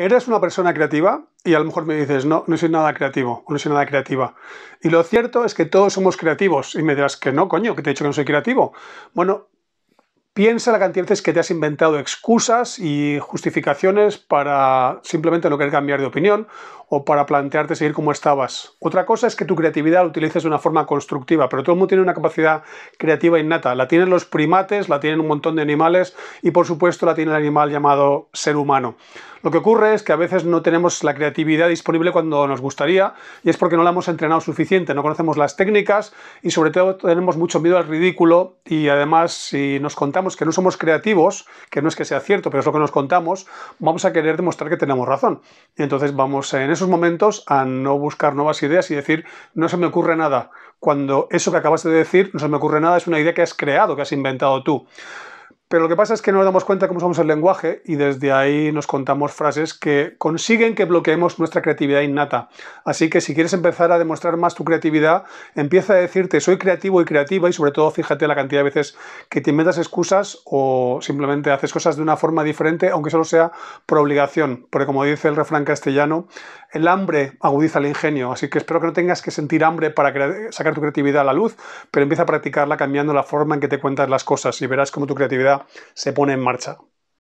¿Eres una persona creativa? Y a lo mejor me dices, no, no soy nada creativo, no soy nada creativa. Y lo cierto es que todos somos creativos. Y me dirás que no, coño, que te he dicho que no soy creativo. Bueno, piensa la cantidad de veces que te has inventado excusas y justificaciones para simplemente no querer cambiar de opinión o para plantearte seguir como estabas. Otra cosa es que tu creatividad la utilices de una forma constructiva, pero todo el mundo tiene una capacidad creativa innata. La tienen los primates, la tienen un montón de animales y por supuesto la tiene el animal llamado ser humano. Lo que ocurre es que a veces no tenemos la creatividad disponible cuando nos gustaría y es porque no la hemos entrenado suficiente, no conocemos las técnicas y sobre todo tenemos mucho miedo al ridículo y además si nos contamos que no somos creativos, que no es que sea cierto, pero es lo que nos contamos, vamos a querer demostrar que tenemos razón. entonces vamos en esos momentos a no buscar nuevas ideas y decir, no se me ocurre nada, cuando eso que acabas de decir, no se me ocurre nada, es una idea que has creado, que has inventado tú. Pero lo que pasa es que no nos damos cuenta cómo usamos el lenguaje y desde ahí nos contamos frases que consiguen que bloqueemos nuestra creatividad innata. Así que si quieres empezar a demostrar más tu creatividad, empieza a decirte soy creativo y creativa y sobre todo fíjate la cantidad de veces que te inventas excusas o simplemente haces cosas de una forma diferente, aunque solo sea por obligación. Porque como dice el refrán castellano, el hambre agudiza el ingenio. Así que espero que no tengas que sentir hambre para sacar tu creatividad a la luz, pero empieza a practicarla cambiando la forma en que te cuentas las cosas y verás cómo tu creatividad se pone en marcha.